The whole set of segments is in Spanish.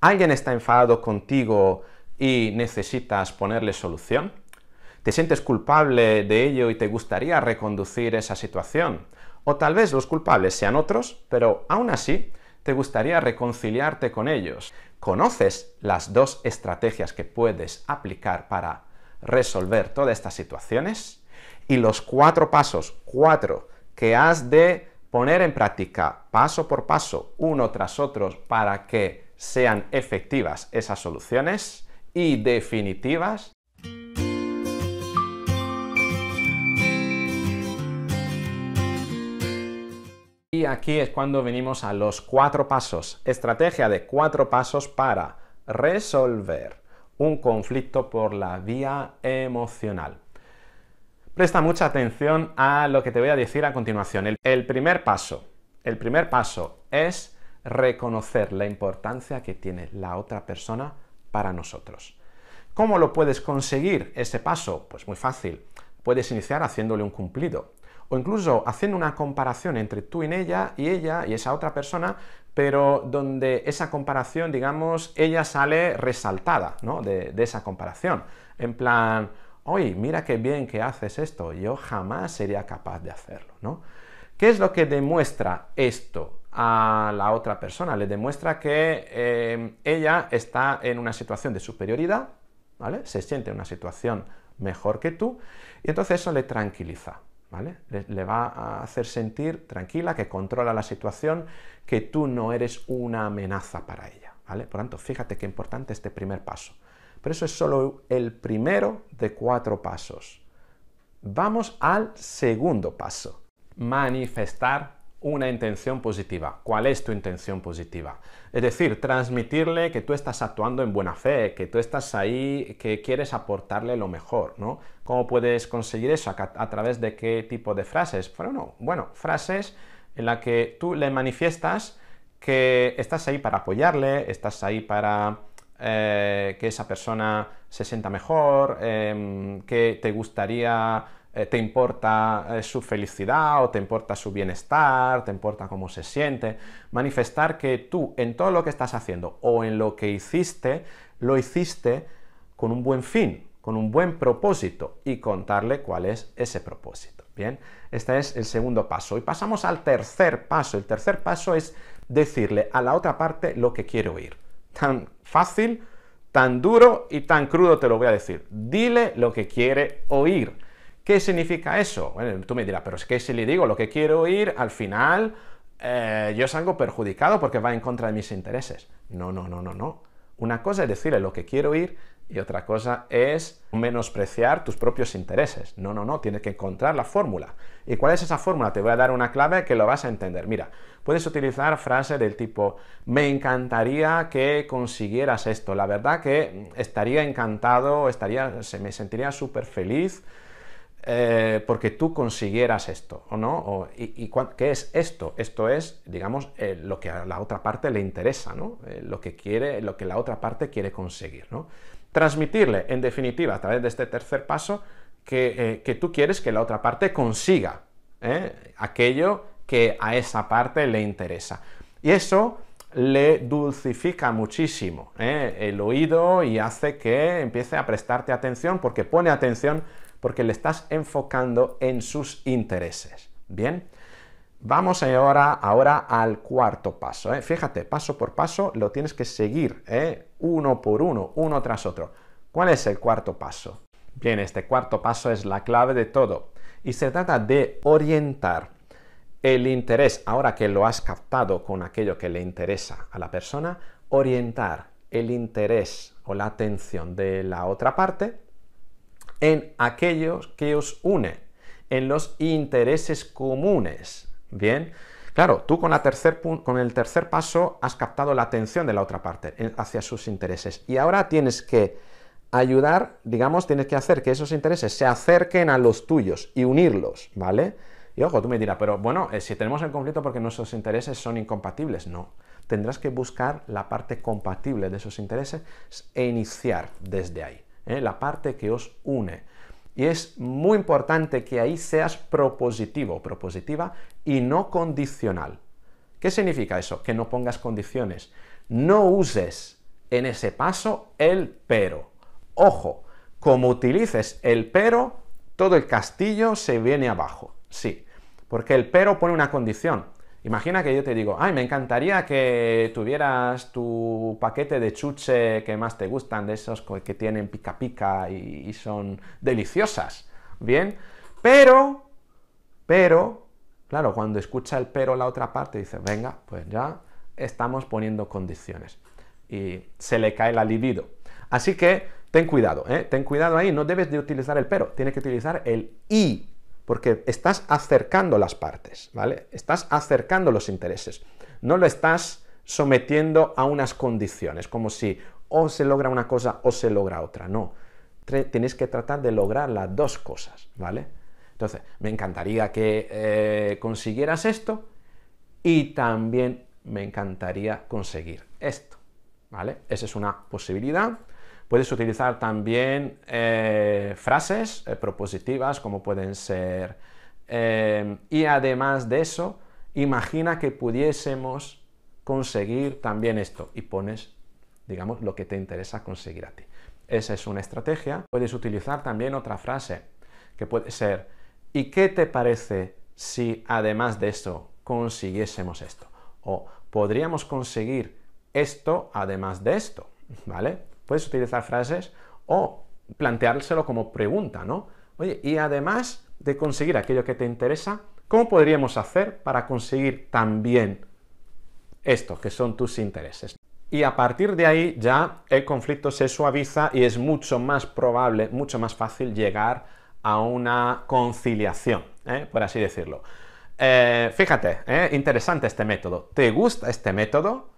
¿Alguien está enfadado contigo y necesitas ponerle solución? ¿Te sientes culpable de ello y te gustaría reconducir esa situación? O tal vez los culpables sean otros, pero aún así te gustaría reconciliarte con ellos. ¿Conoces las dos estrategias que puedes aplicar para resolver todas estas situaciones? Y los cuatro pasos, cuatro, que has de poner en práctica paso por paso, uno tras otro, para que sean efectivas esas soluciones y definitivas Y aquí es cuando venimos a los cuatro pasos, estrategia de cuatro pasos para resolver un conflicto por la vía emocional. Presta mucha atención a lo que te voy a decir a continuación. El, primer paso, el primer paso es reconocer la importancia que tiene la otra persona para nosotros. ¿Cómo lo puedes conseguir ese paso? Pues muy fácil. Puedes iniciar haciéndole un cumplido o incluso haciendo una comparación entre tú y ella y ella y esa otra persona, pero donde esa comparación, digamos, ella sale resaltada ¿no? de, esa comparación. En plan, oye, mira qué bien que haces esto, yo jamás sería capaz de hacerlo. ¿no? ¿Qué es lo que demuestra esto? a la otra persona, le demuestra que em, ella está en una situación de superioridad, ¿vale? Se siente en una situación mejor que tú, y entonces eso le tranquiliza, ¿vale? Le, va a hacer sentir tranquila, que controla la situación, que tú no eres una amenaza para ella, ¿vale? Por tanto, fíjate qué importante este primer paso. Pero eso es solo el primero de cuatro pasos. Vamos al segundo paso, manifestar una intención positiva. ¿Cuál es tu intención positiva? Es decir, transmitirle que tú estás actuando en buena fe, que tú estás ahí, que quieres aportarle lo mejor, ¿no? ¿Cómo puedes conseguir eso? ¿A, través de qué tipo de frases? Bueno, bueno, frases en las que tú le manifiestas que estás ahí para apoyarle, estás ahí para eh, que esa persona se sienta mejor, em, que te gustaría eh, te importa eh, su felicidad o te importa su bienestar, te importa cómo se siente. Manifestar que tú en todo lo que estás haciendo o en lo que hiciste, lo hiciste con un buen fin, con un buen propósito y contarle cuál es ese propósito. Bien, este es el segundo paso. Y pasamos al tercer paso. El tercer paso es decirle a la otra parte lo que quiere oír. Tan fácil, tan duro y tan crudo te lo voy a decir. Dile lo que quiere oír ¿Qué significa eso? tú me dirás, pero es que si le digo lo que quiero ir al final eh, yo salgo perjudicado porque va en contra de mis intereses. No, no, no, no, no. Una cosa es decirle lo que quiero ir y otra cosa es menospreciar tus propios intereses. No, no, no, tienes que encontrar la fórmula. ¿Y cuál es esa fórmula? Te voy a dar una clave que lo vas a entender. Mira, puedes utilizar frases del tipo, me encantaría que consiguieras esto, la verdad que estaría encantado, estaría, se me sentiría súper feliz eh, porque tú consiguieras esto, ¿o no? y, qué es esto? Esto es, digamos, eh, lo que a la otra parte le interesa, ¿no? Eh, lo que quiere, lo que la otra parte quiere conseguir, Transmitirle, en definitiva, a través de este tercer paso, que, que tú quieres que la otra parte consiga aquello que a esa parte le interesa. Y eso le dulcifica muchísimo el oído y hace que empiece a prestarte atención porque pone atención porque le estás enfocando en sus intereses. Bien, vamos ahora, ahora al cuarto paso. ¿eh? Fíjate, paso por paso lo tienes que seguir, ¿eh? uno por uno, uno tras otro. ¿Cuál es el cuarto paso? Bien, este cuarto paso es la clave de todo y se trata de orientar el interés, ahora que lo has captado con aquello que le interesa a la persona, orientar el interés o la atención de la otra parte en aquellos que os une, en los intereses comunes. Bien, claro, tú con, el tercer paso has captado la atención de la otra parte hacia sus intereses y ahora tienes que ayudar, digamos, tienes que hacer que esos intereses se acerquen a los tuyos y unirlos, ¿vale? Y ojo, tú me dirás, pero bueno, eh, si tenemos el conflicto porque nuestros intereses son incompatibles, no. Tendrás que buscar la parte compatible de esos intereses e iniciar desde ahí. ¿eh? la parte que os une. Y es muy importante que ahí seas propositivo propositiva y no condicional. ¿Qué significa eso? Que no pongas condiciones. No uses en ese paso el pero. Ojo, como utilices el pero, todo el castillo se viene abajo. Sí, porque el pero pone una condición. Imagina que yo te digo, ay, me encantaría que tuvieras tu paquete de chuche que más te gustan, de esos que tienen pica pica y, son deliciosas. Bien, pero, pero, claro, cuando escucha el pero la otra parte dice, venga, pues ya estamos poniendo condiciones. Y se le cae la libido. Así que ten cuidado, ¿eh? ten cuidado ahí, no debes de utilizar el pero, tienes que utilizar el "-i" porque estás acercando las partes, ¿vale? Estás acercando los intereses, no lo estás sometiendo a unas condiciones, como si o se logra una cosa o se logra otra, no. Tienes que tratar de lograr las dos cosas, ¿vale? Entonces, me encantaría que eh, consiguieras esto y también me encantaría conseguir esto, ¿vale? Esa es una posibilidad. Puedes utilizar también eh, frases eh, propositivas como pueden ser eh, y además de eso, imagina que pudiésemos conseguir también esto y pones, digamos, lo que te interesa conseguir a ti. Esa es una estrategia. Puedes utilizar también otra frase que puede ser ¿y qué te parece si además de esto consiguiésemos esto? O podríamos conseguir esto además de esto, ¿vale? Puedes utilizar frases o planteárselo como pregunta, ¿no? Oye, y además de conseguir aquello que te interesa, ¿cómo podríamos hacer para conseguir también esto, que son tus intereses? Y a partir de ahí ya el conflicto se suaviza y es mucho más probable, mucho más fácil llegar a una conciliación, ¿eh? por así decirlo. Eh, fíjate, ¿eh? interesante este método. ¿Te gusta este método?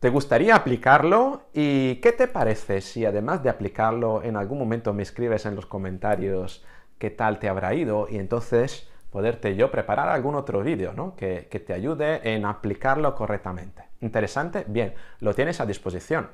¿Te gustaría aplicarlo? ¿Y qué te parece si además de aplicarlo en algún momento me escribes en los comentarios qué tal te habrá ido y entonces poderte yo preparar algún otro vídeo ¿no? que, que te ayude en aplicarlo correctamente? ¿Interesante? Bien, lo tienes a disposición.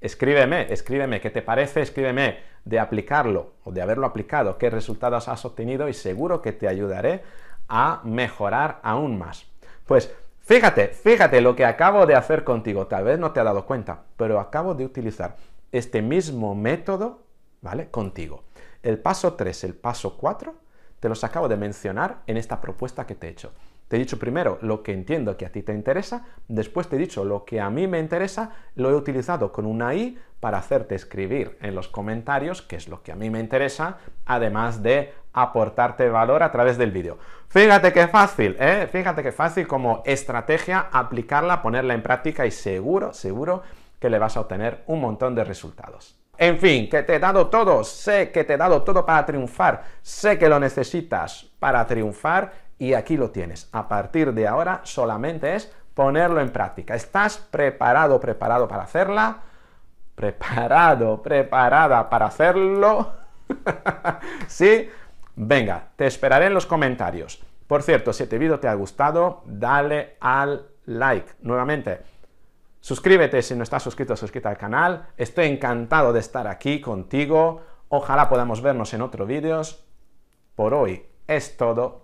Escríbeme, escríbeme qué te parece, escríbeme de aplicarlo o de haberlo aplicado, qué resultados has obtenido y seguro que te ayudaré a mejorar aún más. Pues Fíjate, fíjate lo que acabo de hacer contigo, tal vez no te has dado cuenta, pero acabo de utilizar este mismo método, ¿vale? Contigo. El paso 3, el paso 4, te los acabo de mencionar en esta propuesta que te he hecho. Te he dicho primero lo que entiendo que a ti te interesa, después te he dicho lo que a mí me interesa, lo he utilizado con una I para hacerte escribir en los comentarios que es lo que a mí me interesa, además de aportarte valor a través del vídeo. Fíjate qué fácil, ¿eh? Fíjate qué fácil como estrategia aplicarla, ponerla en práctica y seguro, seguro que le vas a obtener un montón de resultados. En fin, que te he dado todo, sé que te he dado todo para triunfar, sé que lo necesitas para triunfar y aquí lo tienes. A partir de ahora solamente es ponerlo en práctica. ¿Estás preparado, preparado para hacerla? ¿Preparado, preparada para hacerlo? ¿Sí? Venga, te esperaré en los comentarios. Por cierto, si este vídeo te ha gustado, dale al like. Nuevamente, suscríbete si no estás suscrito, suscríbete al canal. Estoy encantado de estar aquí contigo. Ojalá podamos vernos en otros vídeos. Por hoy es todo